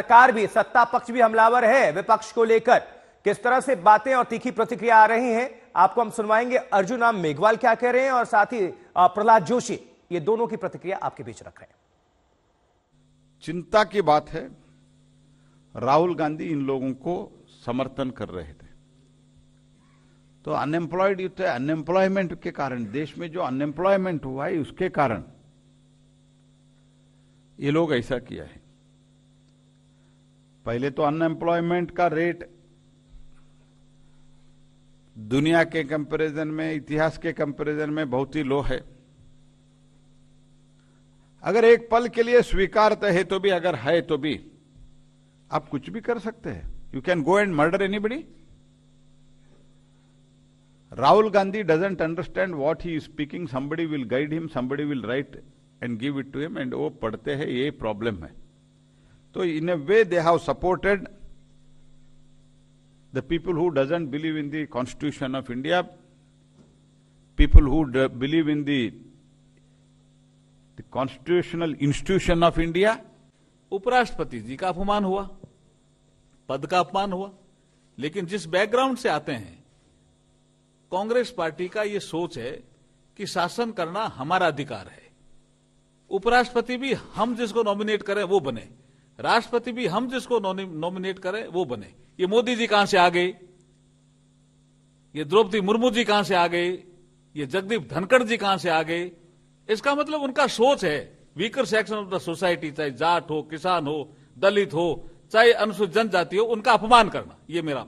सरकार भी सत्ता पक्ष भी हमलावर है विपक्ष को लेकर किस तरह से बातें और तीखी प्रतिक्रिया आ रही हैं आपको हम सुनवाएंगे अर्जुन राम मेघवाल क्या कह रहे हैं और साथ ही प्रहलाद जोशी ये दोनों की प्रतिक्रिया आपके बीच रख रहे हैं चिंता की बात है राहुल गांधी इन लोगों को समर्थन कर रहे थे तो अनएम्प्लॉयड युद्ध है अनएम्प्लॉयमेंट के कारण देश में जो अनएम्प्लॉयमेंट हुआ है उसके कारण ये लोग ऐसा किया है पहले तो अनएम्प्लॉयमेंट का रेट दुनिया के कंपैरिजन में इतिहास के कंपैरिजन में बहुत ही लो है अगर एक पल के लिए स्वीकारते है तो भी अगर है तो भी आप कुछ भी कर सकते हैं you can go and murder anybody Rahul Gandhi doesn't understand what he speaking somebody will guide him somebody will write and give it to him and वो पढ़ते हैं ये प्रॉब्लम है तो in a way they have supported the people who doesn't believe in the constitution of India people who believe in the constitutional institution of India उपराष्ट्रपति जी का अपमान हुआ पद का अपमान हुआ लेकिन जिस बैकग्राउंड से आते हैं कांग्रेस पार्टी का यह सोच है कि शासन करना हमारा अधिकार है उपराष्ट्रपति भी हम जिसको नॉमिनेट करें वो बने राष्ट्रपति भी हम जिसको नॉमिनेट करें वो बने ये मोदी जी कहां से आ गए ये द्रौपदी मुर्मू जी कहां से आ गए ये जगदीप धनखड़ जी कहां से आ गए इसका मतलब उनका सोच है weaker section of the society चाहे जाट हो किसान हो दलित हो चाहे अनुसूचित जनजाति हो उनका अपमान करना ये मेरा